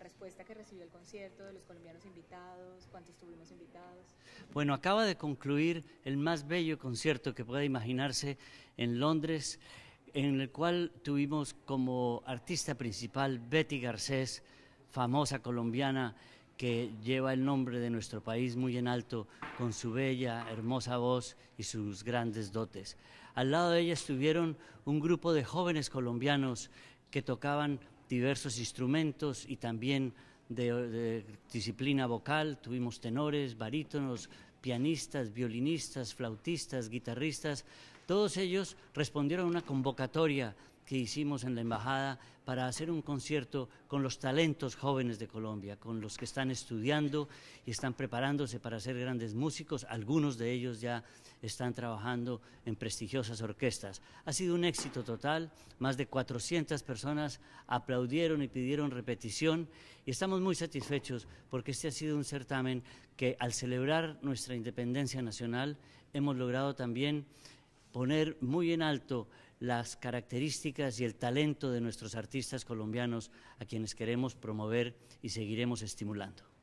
respuesta que recibió el concierto de los colombianos invitados, cuántos tuvimos invitados. Bueno, acaba de concluir el más bello concierto que pueda imaginarse en Londres, en el cual tuvimos como artista principal Betty Garcés, famosa colombiana que lleva el nombre de nuestro país muy en alto con su bella, hermosa voz y sus grandes dotes. Al lado de ella estuvieron un grupo de jóvenes colombianos que tocaban diversos instrumentos y también de, disciplina vocal. Tuvimos tenores, barítonos, pianistas, violinistas, flautistas, guitarristas. Todos ellos respondieron a una convocatoria que hicimos en la embajada para hacer un concierto con los talentos jóvenes de Colombia, con los que están estudiando y están preparándose para ser grandes músicos. Algunos de ellos ya están trabajando en prestigiosas orquestas. Ha sido un éxito total, más de 400 personas aplaudieron y pidieron repetición y estamos muy satisfechos porque este ha sido un certamen que al celebrar nuestra independencia nacional hemos logrado también poner muy en alto las características y el talento de nuestros artistas colombianos a quienes queremos promover y seguiremos estimulando.